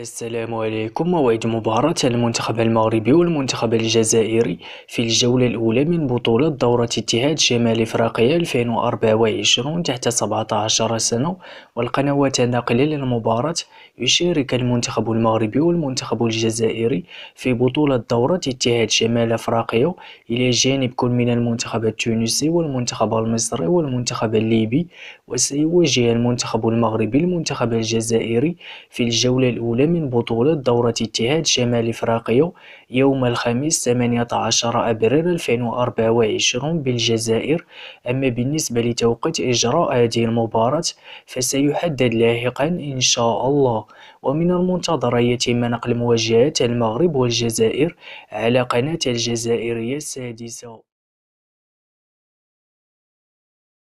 السلام عليكم موعد مباراة المنتخب المغربي والمنتخب الجزائري في الجولة الأولى من بطولة دورة اتحاد شمال إفريقيا 2024 تحت 17 سنة والقنوات الناقلة للمباراة يشارك المنتخب المغربي والمنتخب الجزائري في بطولة دورة اتحاد شمال إفريقيا إلى جانب كل من المنتخب التونسي والمنتخب المصري والمنتخب الليبي وسيواجه المنتخب المغربي المنتخب الجزائري في الجولة الأولى من بطولة دورة اتحاد شمال إفريقيا يوم الخميس 18 أبريل 2024 بالجزائر أما بالنسبة لتوقيت إجراء هذه المباراة فسيحدد لاحقا إن شاء الله ومن المنتظر أن يتم نقل مواجهات المغرب والجزائر على قناة الجزائرية السادسة